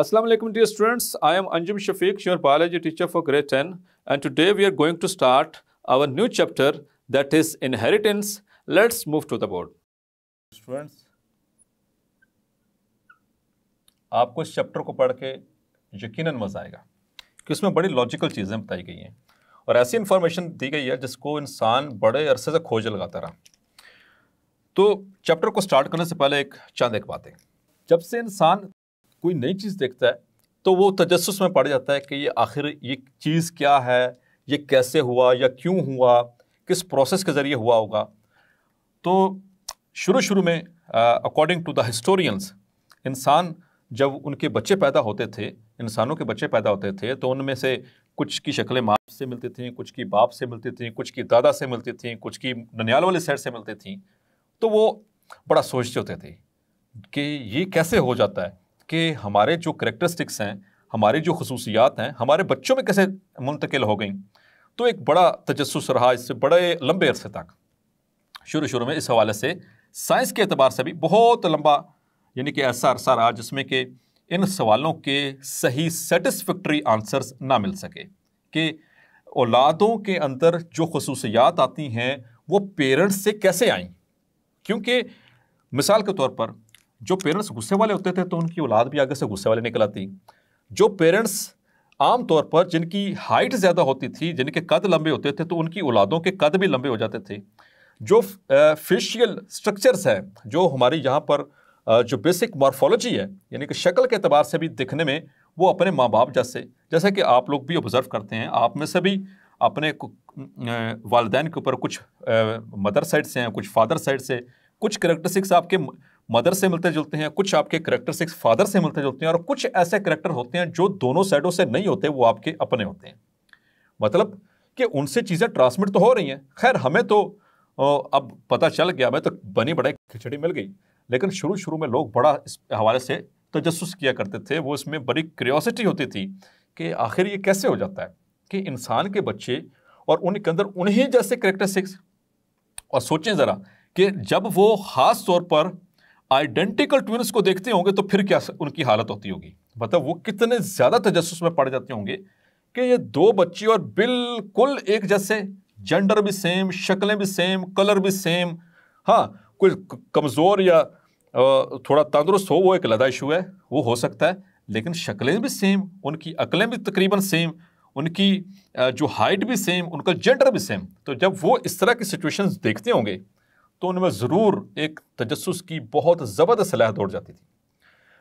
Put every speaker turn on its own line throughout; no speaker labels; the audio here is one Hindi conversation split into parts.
Assalamualaikum dear students, I am Anjum Shafiq, your biology teacher for grade 10 and today we are going to start our new chapter that is inheritance. Let's move to the board. Students, आपको इस चैप्टर को पढ़ के यकीन मज़ा आएगा कि उसमें बड़ी लॉजिकल चीज़ें बताई गई हैं और ऐसी इन्फॉर्मेशन दी गई है जिसको इंसान बड़े अरसे से खोज लगाता रहा तो चैप्टर को स्टार्ट करने से पहले एक चंद एक बातें जब से इंसान कोई नई चीज़ देखता है तो वो तजस में पड़ जाता है कि ये आखिर ये चीज़ क्या है ये कैसे हुआ या क्यों हुआ किस प्रोसेस के ज़रिए हुआ होगा तो शुरू शुरू में अकॉर्डिंग टू द हिस्टोरियंस इंसान जब उनके बच्चे पैदा होते थे इंसानों के बच्चे पैदा होते थे तो उनमें से कुछ की शक्लें माँ से मिलती थीं कुछ की बाप से मिलती थीं कुछ की दादा से मिलती थीं कुछ की ननियाल वाली सैर से मिलती थीं तो वो बड़ा सोचते होते थे कि ये कैसे हो जाता है कि हमारे जो करेक्टरिस्टिक्स हैं हमारी जो खसूसियात हैं हमारे बच्चों में कैसे मुंतकिल हो गई तो एक बड़ा तजस रहा इससे बड़े लंबे अरसे तक शुरू शुरू में इस हवाले से साइंस के अतबार से भी बहुत लंबा यानी कि ऐसा अरसा रहा जिसमें कि इन सवालों के सही सेटिसफेक्ट्री आंसर्स ना मिल सके कि औलादों के अंदर जो खसूसियात आती हैं वो पेरेंट्स से कैसे आई क्योंकि मिसाल के तौर पर जो पेरेंट्स गुस्से वाले होते थे तो उनकी औलाद भी आगे से गुस्से वाले निकल आती जो पेरेंट्स आम तौर पर जिनकी हाइट ज़्यादा होती थी जिनके कद लंबे होते थे तो उनकी औलादों के कद भी लंबे हो जाते थे जो फेशियल स्ट्रक्चर्स हैं जो हमारी यहाँ पर जो बेसिक मॉर्फोलॉजी है यानी कि शक्ल के अतबार से भी दिखने में वो अपने माँ बाप जैसे जैसे कि आप लोग भी ऑब्ज़र्व करते हैं आप में से भी अपने वालदेन के ऊपर कुछ मदर साइड से हैं कुछ फादर साइड से कुछ करेक्टरिस्टिक्स आपके मदर से मिलते जुलते हैं कुछ आपके सिक्स फादर से मिलते जुलते हैं और कुछ ऐसे करेक्टर होते हैं जो दोनों साइडों से नहीं होते वो आपके अपने होते हैं मतलब कि उनसे चीज़ें ट्रांसमिट तो हो रही हैं खैर हमें तो अब पता चल गया हमें तो बनी बड़ा खिचड़ी मिल गई लेकिन शुरू शुरू में लोग बड़ा इस हवाले से तजस किया करते थे वो इसमें बड़ी क्रियोसिटी होती थी कि आखिर ये कैसे हो जाता है कि इंसान के बच्चे और उनके अंदर उन्हीं जैसे करेक्टर सिक्स और सोचें ज़रा कि जब वो ख़ास तौर पर आइडेंटिकल ट्विन्स को देखते होंगे तो फिर क्या उनकी हालत होती होगी मतलब वो कितने ज़्यादा तजस में पड़ जाते होंगे कि ये दो बच्चे और बिल्कुल एक जैसे जेंडर भी सेम शक्लें भी सेम कलर भी सेम हाँ कोई कमज़ोर या थोड़ा तंदुरुस्त हो वो एक लदा इशू है वो हो सकता है लेकिन शक्लें भी सेम उनकी अकलें भी तकरीबन सेम उनकी जो हाइट भी सेम उनका जेंडर भी सेम तो जब वो इस तरह की सिचुएशंस देखते होंगे तो उनमें ज़रूर एक तजस्स की बहुत ज़बरदस्त सलाह दौड़ जाती थी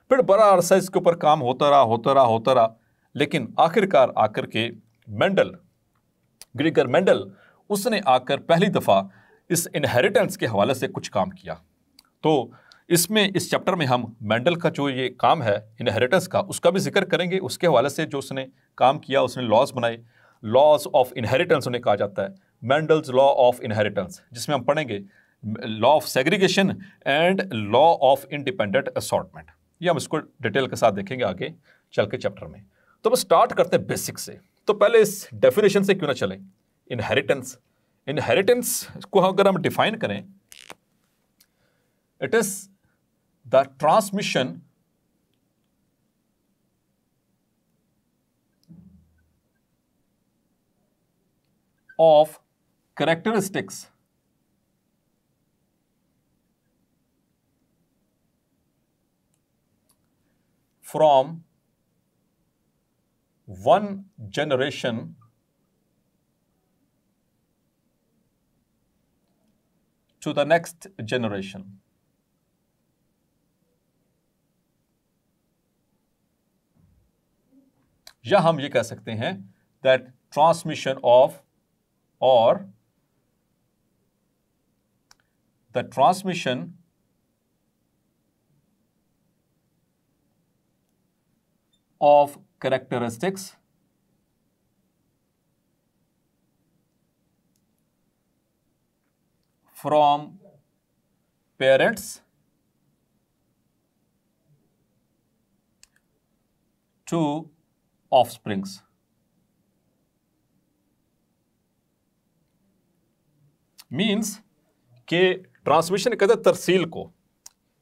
फिर बड़ा अरसा इसके ऊपर काम होता रहा होता रहा होता रहा लेकिन आखिरकार आकर के मेंडल ग्रीगर मेंडल उसने आकर पहली दफ़ा इस इनहेरिटेंस के हवाले से कुछ काम किया तो इसमें इस चैप्टर में हम मेंडल का जो ये काम है इनहेरिटेंस का उसका भी जिक्र करेंगे उसके हवाले से जो उसने काम किया उसने लॉज बनाए लॉज ऑफ इनहेरिटेंस उन्हें कहा जाता है मेंडल्स लॉ ऑफ इनहेरिटेंस जिसमें हम पढ़ेंगे law of segregation and law of independent assortment ये हम इसको डिटेल के साथ देखेंगे आगे चल के चैप्टर में तो हम स्टार्ट करते हैं बेसिक से तो पहले इस डेफिनेशन से क्यों ना चलें इनहेरिटेंस इनहेरिटेंस को अगर हम डिफाइन करें it is the transmission of characteristics from one generation to the next generation. या हम ये कह सकते हैं दैट ट्रांसमिशन ऑफ और the transmission of characteristics from parents to offsprings. Means के ट्रांसमिशन कहते तरसील को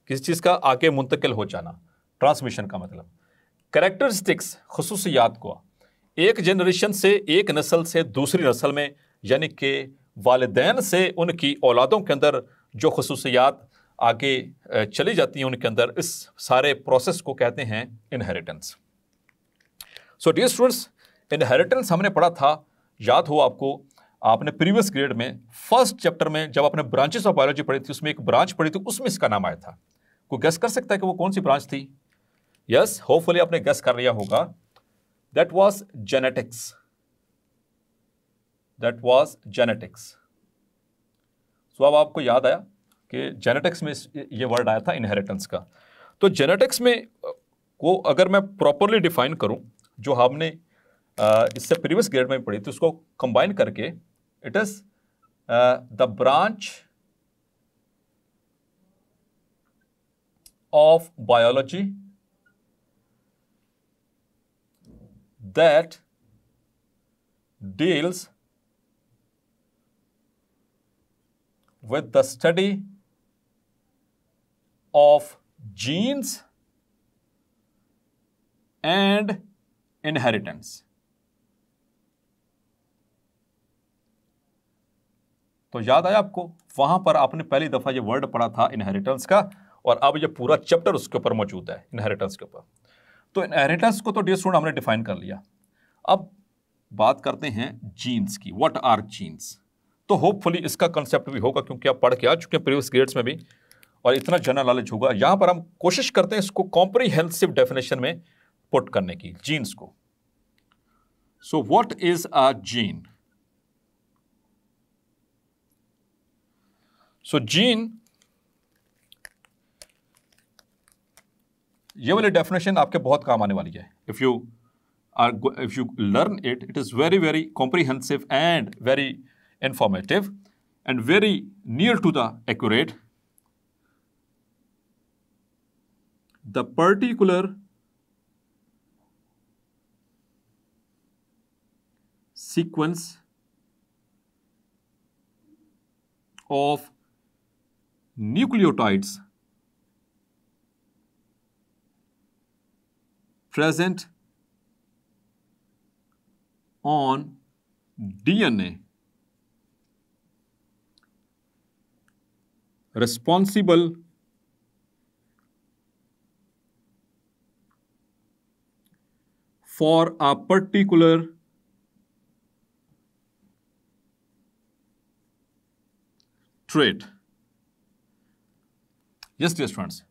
किसी चीज़ का आके मुंतकिल हो जाना ट्रांसमिशन का मतलब करेक्टरिस्टिक्स खसूसियात को एक जनरेशन से एक नस्ल से दूसरी नस्ल में यानी कि वालदेन से उनकी औलादों के अंदर जो खसूसियात आगे चली जाती हैं उनके अंदर इस सारे प्रोसेस को कहते हैं inheritance so dear students inheritance हमने पढ़ा था याद हो आपको आपने प्रीवियस ग्रेड में फर्स्ट चैप्टर में जब आपने ब्रांचेस ऑफ बायोलॉजी पढ़ी थी उसमें एक ब्रांच पढ़ी थी उसमें इसका नाम आया था कोई गैस कर सकता है कि वो कौन सी ब्रांच थी यस होपफुली आपने गेस कर लिया होगा that was genetics that was genetics so अब आपको याद आया कि जेनेटिक्स में ये वर्ड आया था इनहेरिटेंस का तो जेनेटिक्स में को अगर मैं प्रॉपरली डिफाइन करूं जो हमने इससे प्रीवियस ग्रेड में पढ़ी थी उसको कंबाइन करके it is the branch of biology that deals with the study of genes and inheritance. तो याद आया आपको वहां पर आपने पहली दफा ये वर्ड पढ़ा था इनहेरिटेंस का और अब ये पूरा चैप्टर उसके ऊपर मौजूद है इनहेरिटेंस के ऊपर तो इनहेरिटेंस को तो डियर स्टूडेंट हमने डिफाइन कर लिया अब बात करते हैं जीन्स की व्हाट आर जीन्स तो होपफुली इसका कंसेप्ट भी होगा क्योंकि आप पढ़ के आ चुके हैं प्रीवियस ग्रेड्स में भी और इतना जनरल नॉलेज होगा यहाँ पर हम कोशिश करते हैं इसको कॉम्प्रीहेंसिव डेफिनेशन में पुट करने की जीन्स को so what is a gene so gene ये वाली डेफिनेशन आपके बहुत काम आने वाली है if you are if you learn it it is very very comprehensive and very informative and very near to the accurate the particular sequence of nucleotides present on DNA responsible for a particular trait yes dear friends.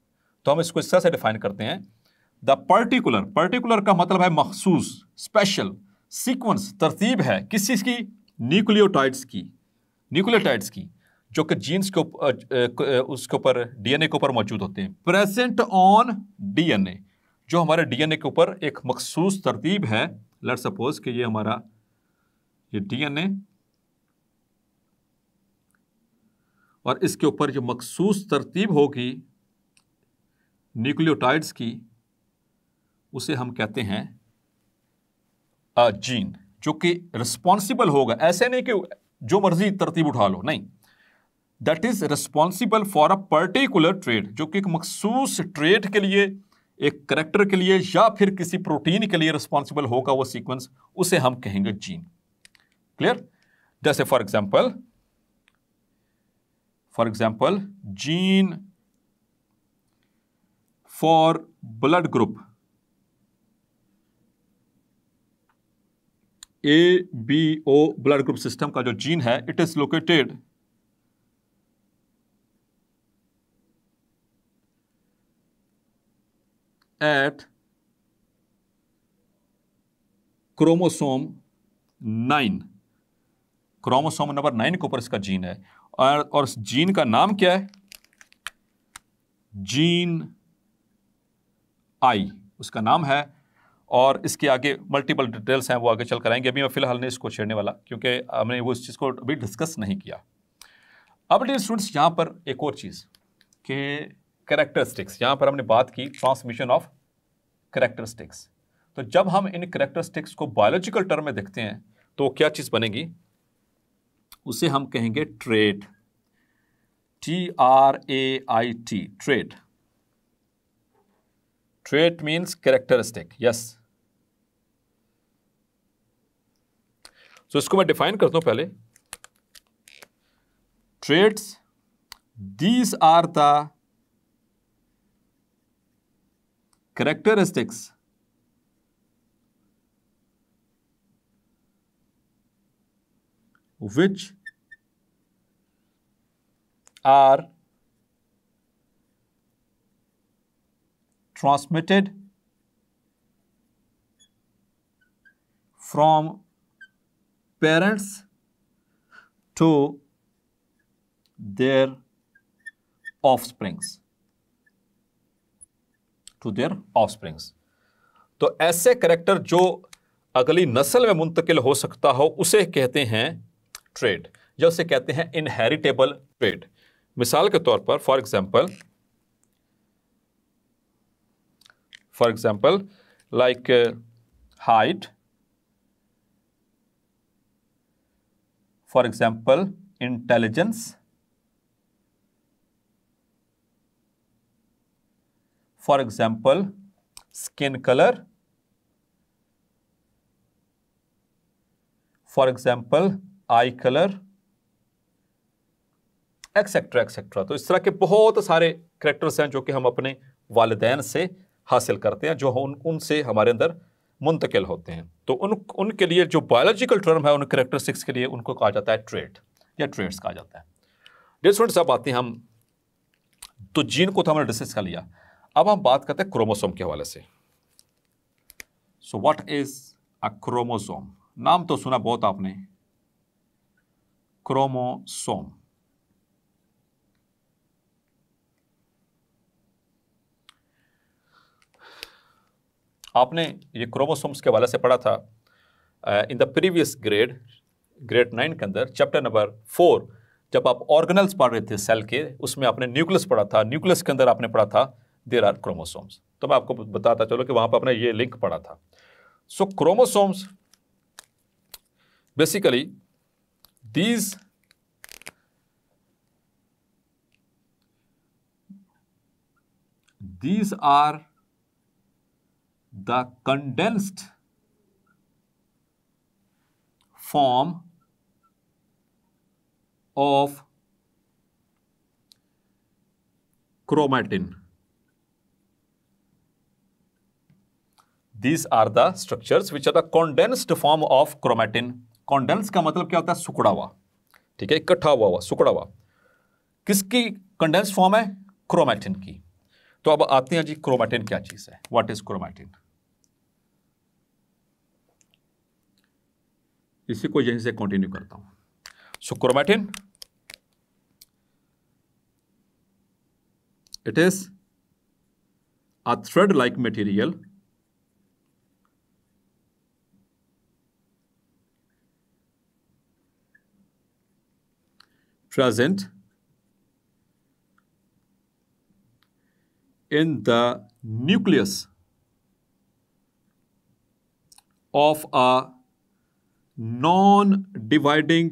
तो हम इसको इस तरह से डिफाइन करते हैं द पर्टिकुलर पर्टिकुलर का मतलब है मखसूस स्पेशल सीक्वेंस तरतीब है किस चीज़ की न्यूक्लियोटाइड्स की न्यूक्लियोटाइड्स की जो कि जीन्स के उसके ऊपर डीएनए के ऊपर मौजूद होते हैं प्रेजेंट ऑन डीएनए जो हमारे डीएनए के ऊपर एक मखसूस तरतीब है लेट सपोज कि ये हमारा ये डीएनए और इसके ऊपर जो मखसूस तरतीब होगी न्यूक्लियोटाइड्स की उसे हम कहते हैं जीन जो कि रिस्पॉन्सिबल होगा ऐसे नहीं कि जो मर्जी तरतीब उठा लो नहीं that is responsible for a particular trait जो कि एक मखसूस ट्रेड के लिए एक करेक्टर के लिए या फिर किसी प्रोटीन के लिए रिस्पॉन्सिबल होगा वो सीक्वेंस उसे हम कहेंगे जीन क्लियर जैसे for example for example gene for blood group A B O blood group system का जो जीन है it is located at chromosome nine chromosome number nine के ऊपर इसका जीन है और और इस जीन का नाम क्या है जीन आई उसका नाम है और इसके आगे मल्टीपल डिटेल्स हैं वो आगे चल कराएंगे अभी मैं फ़िलहाल नहीं इसको छेड़ने वाला क्योंकि हमने वो इस चीज़ को अभी डिस्कस नहीं किया अब डी स्टूडेंट्स यहाँ पर एक और चीज़ के करेक्टरिस्टिक्स यहाँ पर हमने बात की ट्रांसमिशन ऑफ करेक्टरिस्टिक्स तो जब हम इन करेक्टरिस्टिक्स को बायोलॉजिकल टर्म में देखते हैं तो क्या चीज़ बनेगी उसे हम कहेंगे trait T R A I T trait trait means characteristic yes so इसको मैं डिफाइन करता हूं पहले traits these are the characteristics which are transmitted from parents to their offsprings to their springs तो ऐसे करेक्टर जो अगली नस्ल में मुंतकिल हो सकता हो उसे कहते हैं ट्रेड या उसे कहते हैं इनहेरिटेबल ट्रेड मिसाल के तौर पर for example for example like height for example intelligence for example skin color for example eye colour etcetera etcetera तो इस तरह के बहुत सारे करेक्टर्स हैं जो कि हम अपने वालदेन से हासिल करते हैं जो उन उनसे हमारे अंदर मुंतकिल होते हैं तो उन उनके लिए जो बायोलॉजिकल टर्म है उन करेक्टरिस्टिक्स के लिए उनको कहा जाता है ट्रेड या ट्रेड्स कहा जाता है डियर साहब अब आते हैं हम तो जीन को तो हमने डिस्कस कर लिया अब हम बात करते हैं क्रोमोसोम के हवाले से so what is a chromosome नाम तो सुना बहुत आपने क्रोमोसोम आपने ये क्रोमोसोम्स के हवाले से पढ़ा था in the previous grade grade nine के अंदर चैप्टर नंबर फोर जब आप ऑर्गनल्स पढ़ रहे थे सेल के उसमें आपने न्यूक्लियस पढ़ा था न्यूक्लियस के अंदर आपने पढ़ा था देर आर क्रोमोसोम्स तो मैं आपको बताता चलो कि वहां पर आपने ये लिंक पढ़ा था so chromosomes basically these these are the condensed form of chromatin these are the structures which are the condensed form of chromatin condensed का मतलब क्या होता है सुकड़ा हुआ ठीक है इकट्ठा हुआ हुआ सुकड़ा हुआ किसकी कंडेंस्ड फॉर्म है क्रोमैटिन की तो अब आते हैं जी क्रोमैटिन क्या चीज है व्हाट इज क्रोमैटिन इसी को यहीं से कंटिन्यू करता हूं so chromatin it is a thread like material present in the nucleus of a non dividing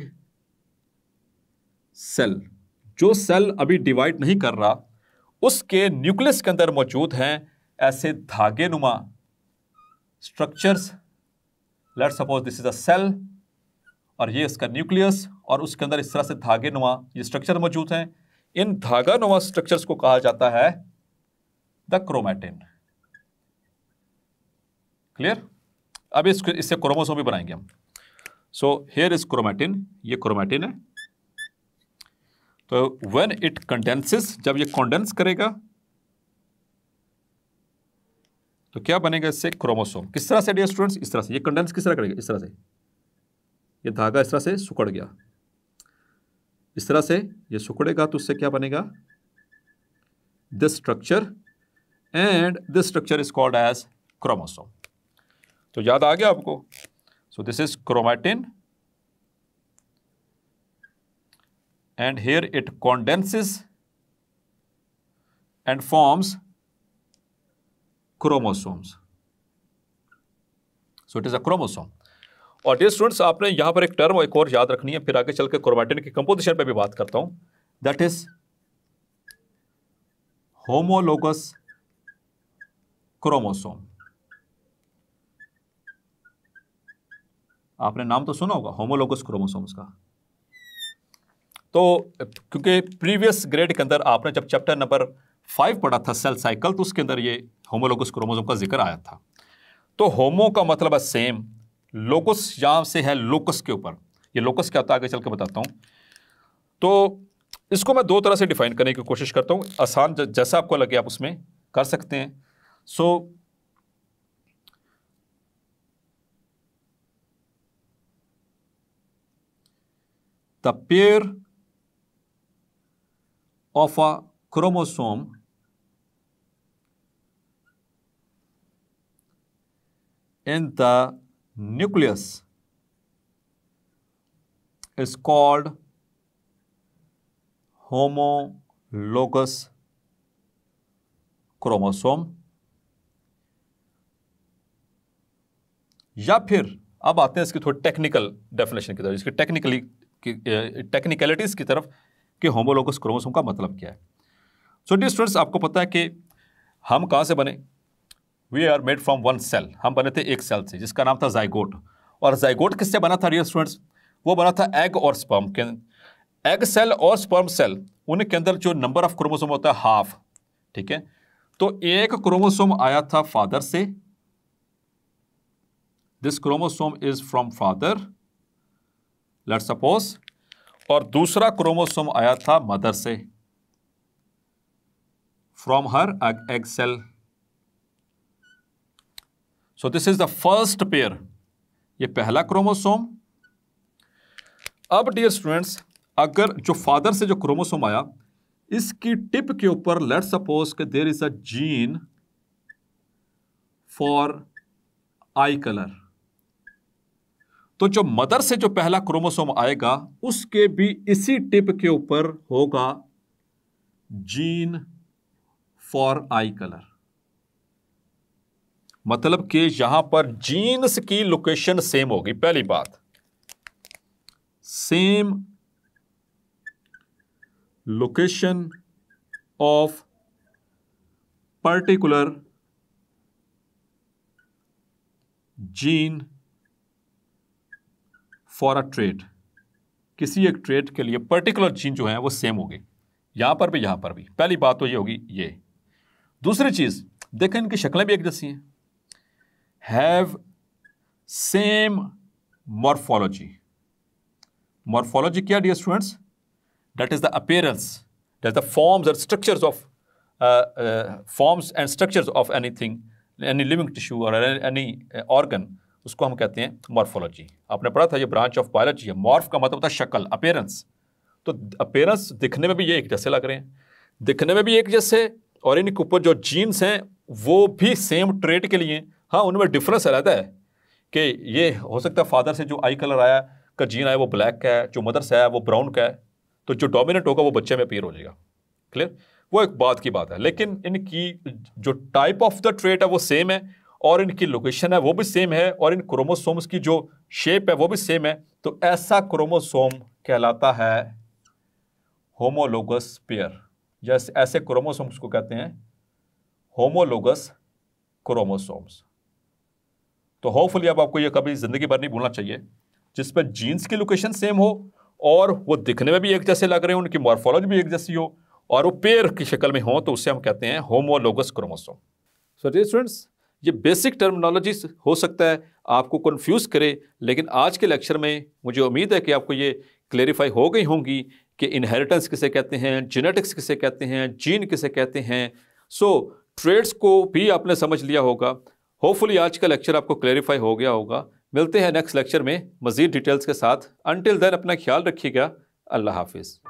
cell जो सेल अभी डिवाइड नहीं कर रहा उसके न्यूक्लियस के अंदर मौजूद हैं ऐसे धागे नुमा structures let suppose this is a cell और ये इसका न्यूक्लियस और उसके अंदर इस तरह से धागे नुमा ये स्ट्रक्चर मौजूद हैं इन धागा नुमा स्ट्रक्चर्स को कहा जाता है द क्रोमैटिन क्लियर अब इसको इससे क्रोमोसोम भी बनाएंगे हम सो हेयर इज क्रोमैटिन ये क्रोमैटिन है तो वेन इट कंडेंसिस जब ये कॉन्डेंस करेगा तो क्या बनेगा इससे क्रोमोसोम किस तरह से डियर स्टूडेंट्स इस तरह से ये कंडेंस किस तरह करेगा इस तरह से ये धागा इस तरह से सुकड़ गया इस तरह से ये सुकड़ेगा तो उससे क्या बनेगा this structure and this structure is called as chromosome तो याद आ गया आपको So this is chromatin and here it condenses and forms chromosomes. So it is a chromosome और डे स्टूडेंट्स आपने यहाँ पर एक टर्म एक और याद रखनी है फिर आगे चल के क्रोमैटिन की कंपोजिशन पर भी बात करता हूँ दैट इज होमोलोगस क्रोमोसोम आपने नाम तो सुना होगा होमोलोगस क्रोमोसोम्स का तो क्योंकि प्रीवियस ग्रेड के अंदर आपने जब चैप्टर नंबर फाइव पढ़ा था सेल साइकिल तो उसके अंदर ये होमोलोगस क्रोमोसोम का जिक्र आया था तो होमो का मतलब है सेम लोकस यहाँ से है लोकस के ऊपर ये लोकस क्या होता है आगे चल के बताता हूँ तो इसको मैं दो तरह से डिफाइन करने की कोशिश करता हूँ आसान जैसा आपको लगे आप उसमें कर सकते हैं so the pair of a chromosome in the nucleus is called homologous chromosome या फिर अब आते हैं इसकी थोड़ी टेक्निकल डेफिनेशन की तरफ इसकी टेक्निकली टेक्निकलिटीज़ की तरफ कि होमोलोगस क्रोमोसोम का मतलब क्या है सो डी स्टूडेंट्स आपको पता है कि हम कहाँ से बने we are made from one cell हम बने थे एक सेल से जिसका नाम था जाइगोट और जाइगोट किससे बना था रियल स्टूडेंट्स वो बना था एग और स्पर्म के एग सेल और स्पर्म सेल उनके अंदर जो नंबर ऑफ क्रोमोसोम होता है हाफ ठीक है तो एक क्रोमोसोम आया था फादर से this chromosome is from father let suppose और दूसरा क्रोमोसोम आया था मदर से from her egg cell so this is the first pair ये पहला क्रोमोसोम अब डियर स्टूडेंट्स अगर जो फादर से जो क्रोमोसोम आया इसकी टिप के ऊपर लेट सपोज के there is a gene for eye colour तो जो मदर से जो पहला क्रोमोसोम आएगा उसके भी इसी टिप के ऊपर होगा जीन फॉर आई कलर मतलब कि यहां पर जीन्स की लोकेशन सेम होगी पहली बात same location of particular gene for a trait किसी एक ट्रेड के लिए पर्टिकुलर चीज जो है वो सेम होगी यहां पर भी यहां पर भी पहली बात तो ये होगी ये दूसरी चीज देखें इनकी शक्लें भी एक जैसी हैं हैव सेम मॉर्फोलॉजी मॉर्फोलॉजी क्या dear students that is the appearance that the forms and structure of forms and structure of any thing any living tissue और एनी ऑर्गन उसको हम कहते हैं मॉर्फोलॉजी आपने पढ़ा था ये ब्रांच ऑफ बायोलॉजी है मॉर्फ का मतलब होता है शक्ल अपेयरेंस तो अपेयरेंस दिखने में भी ये एक जैसे लग रहे हैं दिखने में भी एक जैसे और इनके ऊपर जो जीन्स हैं वो भी सेम ट्रेड के लिए हाँ उनमें डिफरेंस रहता है कि ये हो सकता है फादर से जो आई कलर आया का जीन आया वो ब्लैक का है जो मदर से आया वो ब्राउन का है तो जो डोमिनेट होगा वो बच्चे में अपेयर हो जाएगा क्लियर वो एक बात की बात है लेकिन इनकी जो टाइप ऑफ द ट्रेट है वो सेम है और इनकी लोकेशन है वो भी सेम है और इन क्रोमोसोम्स की जो शेप है वो भी सेम है तो ऐसा क्रोमोसोम कहलाता है होमोलोगस पेयर जैसे ऐसे क्रोमोसोम्स को कहते हैं होमोलोगस क्रोमोसोम्स तो होपफुली अब आपको ये कभी ज़िंदगी भर नहीं भूलना चाहिए जिसमें जीन्स की लोकेशन सेम हो और वो दिखने में भी एक जैसे लग रहे हो उनकी मॉर्फोलॉजी भी एक जैसी हो और वो पेयर की शक्ल में हो तो उसे हम कहते हैं homologous chromosome so dear students ये बेसिक टर्मिनोलॉजी हो सकता है आपको कन्फ्यूज़ करे लेकिन आज के लेक्चर में मुझे उम्मीद है कि आपको ये क्लेरिफाई हो गई होंगी कि इनहेरिटेंस किसे कहते हैं जेनेटिक्स किसे कहते हैं जीन किसे कहते हैं सो ट्रेड्स को भी आपने समझ लिया होगा होपफुली आज का लेक्चर आपको क्लेरिफाई हो गया होगा मिलते हैं नेक्स्ट लेक्चर में मज़ीद डिटेल्स के साथ अनटिल देन अपना ख्याल रखिएगा अल्लाह हाफिज़